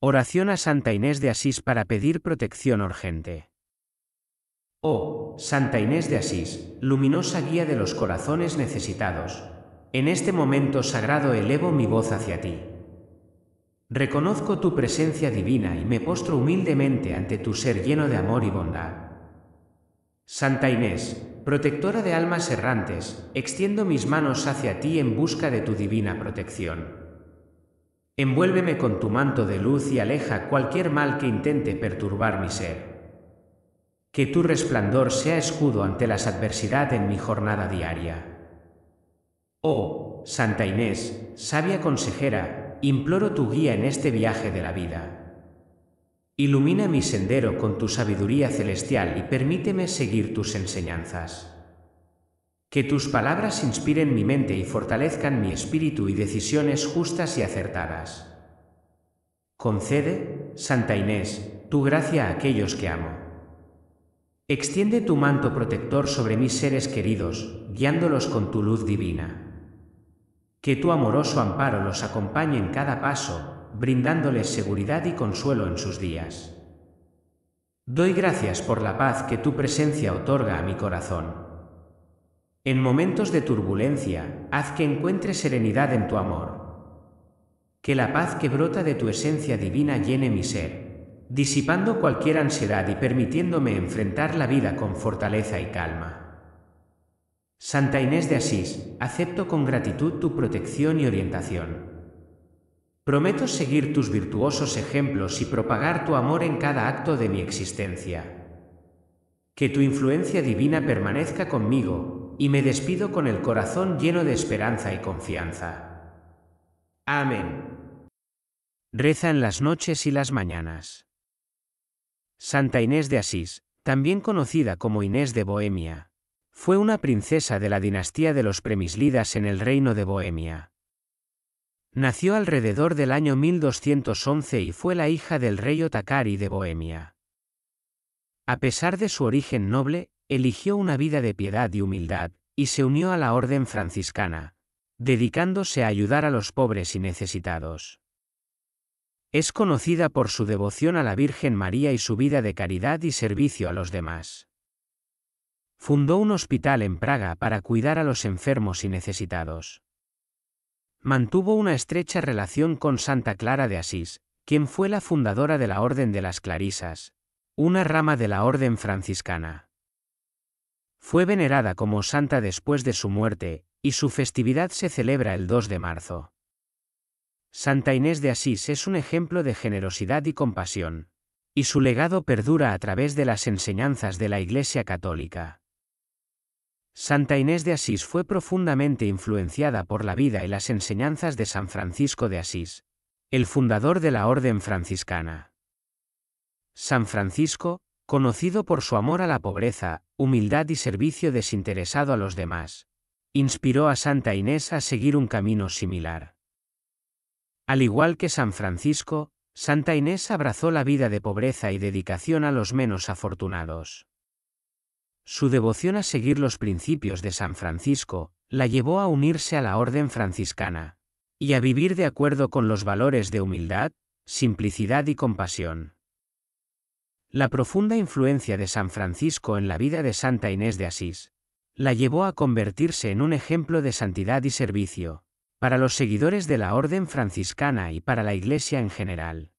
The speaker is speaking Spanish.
Oración a Santa Inés de Asís para pedir protección urgente. Oh, Santa Inés de Asís, luminosa guía de los corazones necesitados, en este momento sagrado elevo mi voz hacia ti. Reconozco tu presencia divina y me postro humildemente ante tu ser lleno de amor y bondad. Santa Inés, protectora de almas errantes, extiendo mis manos hacia ti en busca de tu divina protección. Envuélveme con tu manto de luz y aleja cualquier mal que intente perturbar mi ser. Que tu resplandor sea escudo ante las adversidades en mi jornada diaria. Oh, Santa Inés, sabia consejera, imploro tu guía en este viaje de la vida. Ilumina mi sendero con tu sabiduría celestial y permíteme seguir tus enseñanzas. Que tus palabras inspiren mi mente y fortalezcan mi espíritu y decisiones justas y acertadas. Concede, Santa Inés, tu gracia a aquellos que amo. Extiende tu manto protector sobre mis seres queridos, guiándolos con tu luz divina. Que tu amoroso amparo los acompañe en cada paso, brindándoles seguridad y consuelo en sus días. Doy gracias por la paz que tu presencia otorga a mi corazón en momentos de turbulencia, haz que encuentre serenidad en tu amor. Que la paz que brota de tu esencia divina llene mi ser, disipando cualquier ansiedad y permitiéndome enfrentar la vida con fortaleza y calma. Santa Inés de Asís, acepto con gratitud tu protección y orientación. Prometo seguir tus virtuosos ejemplos y propagar tu amor en cada acto de mi existencia. Que tu influencia divina permanezca conmigo, y me despido con el corazón lleno de esperanza y confianza. Amén. Reza en las noches y las mañanas. Santa Inés de Asís, también conocida como Inés de Bohemia, fue una princesa de la dinastía de los Premislidas en el reino de Bohemia. Nació alrededor del año 1211 y fue la hija del rey Otakari de Bohemia. A pesar de su origen noble, eligió una vida de piedad y humildad, y se unió a la orden franciscana, dedicándose a ayudar a los pobres y necesitados. Es conocida por su devoción a la Virgen María y su vida de caridad y servicio a los demás. Fundó un hospital en Praga para cuidar a los enfermos y necesitados. Mantuvo una estrecha relación con Santa Clara de Asís, quien fue la fundadora de la Orden de las Clarisas, una rama de la Orden franciscana. Fue venerada como santa después de su muerte, y su festividad se celebra el 2 de marzo. Santa Inés de Asís es un ejemplo de generosidad y compasión, y su legado perdura a través de las enseñanzas de la Iglesia Católica. Santa Inés de Asís fue profundamente influenciada por la vida y las enseñanzas de San Francisco de Asís, el fundador de la Orden franciscana. San Francisco, Conocido por su amor a la pobreza, humildad y servicio desinteresado a los demás, inspiró a Santa Inés a seguir un camino similar. Al igual que San Francisco, Santa Inés abrazó la vida de pobreza y dedicación a los menos afortunados. Su devoción a seguir los principios de San Francisco la llevó a unirse a la orden franciscana y a vivir de acuerdo con los valores de humildad, simplicidad y compasión. La profunda influencia de San Francisco en la vida de Santa Inés de Asís la llevó a convertirse en un ejemplo de santidad y servicio, para los seguidores de la orden franciscana y para la Iglesia en general.